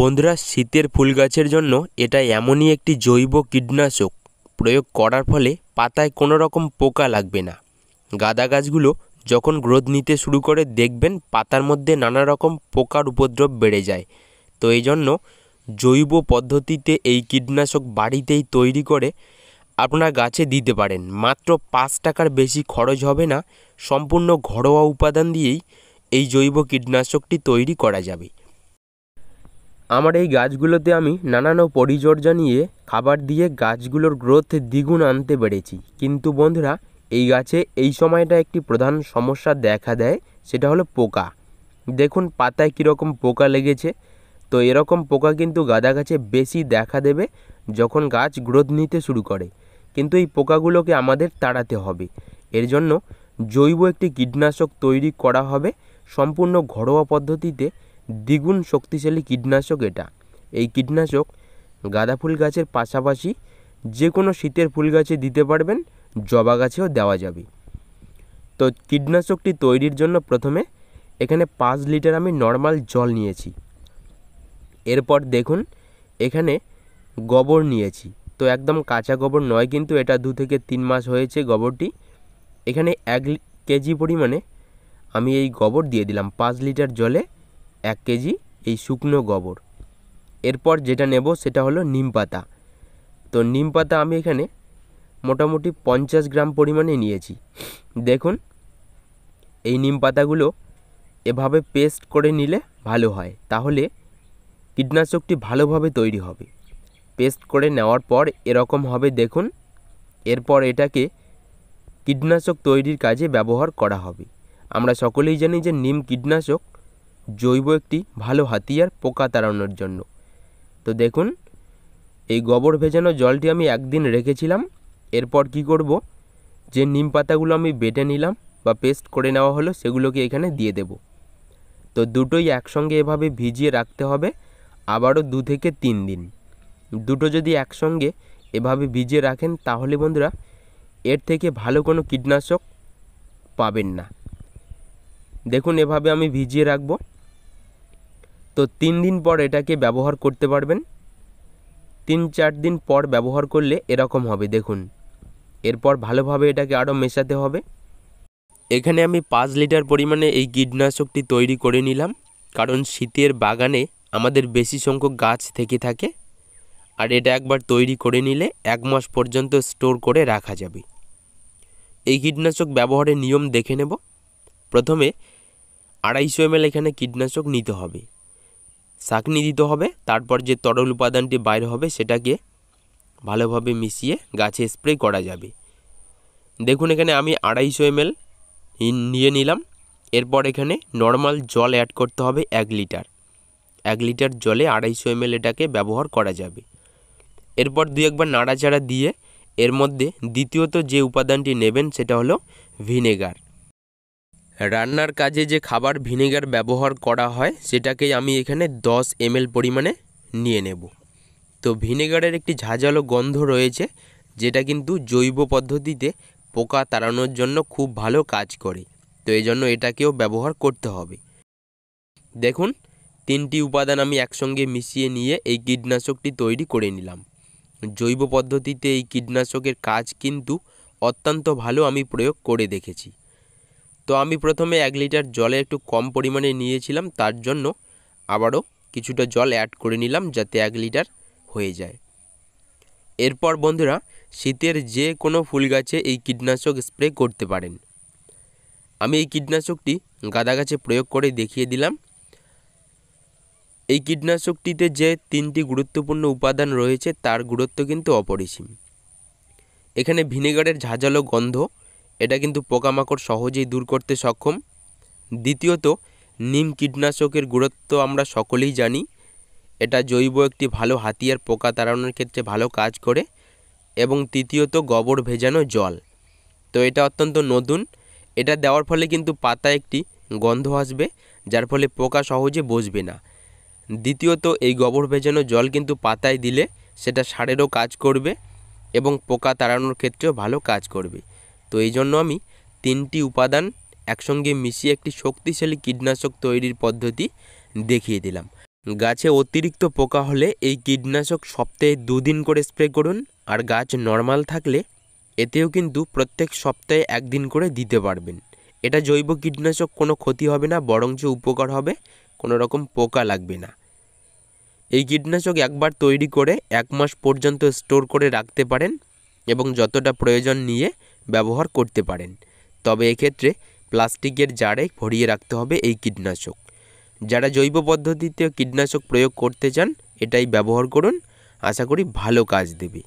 বন্ধুরা শীতের ফুল গাছের জন্য এটা এমনই একটি জৈব কীটনাশক প্রয়োগ করার ফলে পাতায় কোনো রকম পোকা লাগবে না গাঁদা গাছগুলো যখন গ্রোথ নিতে শুরু করে দেখবেন পাতার মধ্যে নানা রকম পোকার উপদ্রব বেড়ে যায় তো এই জন্য জৈব পদ্ধতিতে এই কীটনাশক বাড়িতেই তৈরি করে আপনার গাছে দিতে পারেন মাত্র পাঁচ টাকার বেশি খরচ হবে না সম্পূর্ণ ঘরোয়া উপাদান দিয়েই এই জৈব কীটনাশকটি তৈরি করা যাবে আমার এই গাছগুলোতে আমি নানান পরিচর্যা নিয়ে খাবার দিয়ে গাছগুলোর গ্রোথ দ্বিগুণ আনতে পেরেছি কিন্তু বন্ধুরা এই গাছে এই সময়টা একটি প্রধান সমস্যা দেখা দেয় সেটা হলো পোকা দেখুন পাতায় কীরকম পোকা লেগেছে তো এরকম পোকা কিন্তু গাঁদা গাছে বেশি দেখা দেবে যখন গাছ গ্রোথ নিতে শুরু করে কিন্তু এই পোকাগুলোকে আমাদের তাড়াতে হবে এর জন্য জৈব একটি কীটনাশক তৈরি করা হবে সম্পূর্ণ ঘরোয়া পদ্ধতিতে দ্বিগুণ শক্তিশালী কীটনাশক এটা এই কীটনাশক গাঁদা ফুল গাছের পাশাপাশি যে কোনো শীতের ফুল গাছে দিতে পারবেন জবা গাছেও দেওয়া যাবে তো কীটনাশকটি তৈরির জন্য প্রথমে এখানে পাঁচ লিটার আমি নর্মাল জল নিয়েছি এরপর দেখুন এখানে গোবর নিয়েছি তো একদম কাঁচা গোবর নয় কিন্তু এটা দু থেকে তিন মাস হয়েছে গোবরটি এখানে এক কেজি পরিমাণে আমি এই গোবর দিয়ে দিলাম পাঁচ লিটার জলে এক কেজি এই শুকনো গোবর এরপর যেটা নেব সেটা হলো নিম পাতা তো নিম পাতা আমি এখানে মোটামুটি পঞ্চাশ গ্রাম পরিমাণে নিয়েছি দেখুন এই নিম পাতাগুলো এভাবে পেস্ট করে নিলে ভালো হয় তাহলে কীটনাশকটি ভালোভাবে তৈরি হবে পেস্ট করে নেওয়ার পর এরকম হবে দেখুন এরপর এটাকে কীটনাশক তৈরির কাজে ব্যবহার করা হবে আমরা সকলেই জানি যে নিম কীটনাশক জৈব একটি ভালো হাতিয়ার পোকা তাড়ানোর জন্য তো দেখুন এই গোবর ভেজানো জলটি আমি একদিন রেখেছিলাম এরপর কি করব যে নিম পাতাগুলো আমি বেটে নিলাম বা পেস্ট করে নেওয়া হলো সেগুলোকে এখানে দিয়ে দেব তো দুটোই একসঙ্গে এভাবে ভিজিয়ে রাখতে হবে আবারও দু থেকে তিন দিন দুটো যদি একসঙ্গে এভাবে ভিজিয়ে রাখেন তাহলে বন্ধুরা এর থেকে ভালো কোনো কীটনাশক পাবেন না দেখুন এভাবে আমি ভিজিয়ে রাখবো তো তিন দিন পর এটাকে ব্যবহার করতে পারবেন তিন চার দিন পর ব্যবহার করলে এরকম হবে দেখুন এরপর ভালোভাবে এটাকে আরও মেশাতে হবে এখানে আমি পাঁচ লিটার পরিমাণে এই কীটনাশকটি তৈরি করে নিলাম কারণ শীতের বাগানে আমাদের বেশি সংখ্যক গাছ থেকে থাকে আর এটা একবার তৈরি করে নিলে এক মাস পর্যন্ত স্টোর করে রাখা যাবে এই কীটনাশক ব্যবহারের নিয়ম দেখে নেব প্রথমে আড়াইশো এম এখানে কীটনাশক নিতে হবে শাঁকনি দিতে হবে তারপর যে তরল উপাদানটি বাইর হবে সেটাকে ভালোভাবে মিশিয়ে গাছে স্প্রে করা যাবে দেখুন এখানে আমি আড়াইশো এমএল নিয়ে নিলাম এরপর এখানে নর্মাল জল অ্যাড করতে হবে এক লিটার এক লিটার জলে আড়াইশো এমএল এটাকে ব্যবহার করা যাবে এরপর দু একবার নাড়াচাড়া দিয়ে এর মধ্যে দ্বিতীয়ত যে উপাদানটি নেবেন সেটা হলো ভিনেগার রান্নার কাজে যে খাবার ভিনেগার ব্যবহার করা হয় সেটাকেই আমি এখানে দশ এম পরিমাণে নিয়ে নেব তো ভিনেগারের একটি ঝাঁঝালো গন্ধ রয়েছে যেটা কিন্তু জৈব পদ্ধতিতে পোকা তাড়ানোর জন্য খুব ভালো কাজ করে তো এই জন্য এটাকেও ব্যবহার করতে হবে দেখুন তিনটি উপাদান আমি একসঙ্গে মিশিয়ে নিয়ে এই কীটনাশকটি তৈরি করে নিলাম জৈব পদ্ধতিতে এই কীটনাশকের কাজ কিন্তু অত্যন্ত ভালো আমি প্রয়োগ করে দেখেছি তো আমি প্রথমে এক লিটার জলে একটু কম পরিমাণে নিয়েছিলাম তার জন্য আবারও কিছুটা জল অ্যাড করে নিলাম যাতে এক লিটার হয়ে যায় এরপর বন্ধুরা শীতের যে কোনো ফুল গাছে এই কীটনাশক স্প্রে করতে পারেন আমি এই কীটনাশকটি গাঁদা গাছে প্রয়োগ করে দেখিয়ে দিলাম এই কীটনাশকটিতে যে তিনটি গুরুত্বপূর্ণ উপাদান রয়েছে তার গুরুত্ব কিন্তু অপরিসীম এখানে ভিনেগারের ঝাঁঝালো গন্ধ এটা কিন্তু পোকামাকড় সহজেই দূর করতে সক্ষম দ্বিতীয়ত নিম কীটনাশকের গুরুত্ব আমরা সকলেই জানি এটা জৈব একটি ভালো হাতিয়ার পোকা তাড়ানোর ক্ষেত্রে ভালো কাজ করে এবং তৃতীয়ত গোবর ভেজানো জল তো এটা অত্যন্ত নতুন এটা দেওয়ার ফলে কিন্তু পাতা একটি গন্ধ আসবে যার ফলে পোকা সহজে বসবে না দ্বিতীয়ত এই গোবর ভেজানো জল কিন্তু পাতায় দিলে সেটা সারেরও কাজ করবে এবং পোকা তাড়ানোর ক্ষেত্রেও ভালো কাজ করবে তো এই জন্য আমি তিনটি উপাদান একসঙ্গে মিশিয়ে একটি শক্তিশালী কীটনাশক তৈরির পদ্ধতি দেখিয়ে দিলাম গাছে অতিরিক্ত পোকা হলে এই কীটনাশক সপ্তাহে দুদিন করে স্প্রে করুন আর গাছ নর্মাল থাকলে এতেও কিন্তু প্রত্যেক সপ্তাহে একদিন করে দিতে পারবেন এটা জৈব কীটনাশক কোনো ক্ষতি হবে না বরঞ্চ উপকার হবে কোনো রকম পোকা লাগবে না এই কীটনাশক একবার তৈরি করে এক মাস পর্যন্ত স্টোর করে রাখতে পারেন এবং যতটা প্রয়োজন নিয়ে ব্যবহার করতে পারেন তবে এক্ষেত্রে প্লাস্টিকের জারে ভরিয়ে রাখতে হবে এই কীটনাশক যারা জৈব পদ্ধতিতে কীটনাশক প্রয়োগ করতে চান এটাই ব্যবহার করুন আশা করি ভালো কাজ দেবে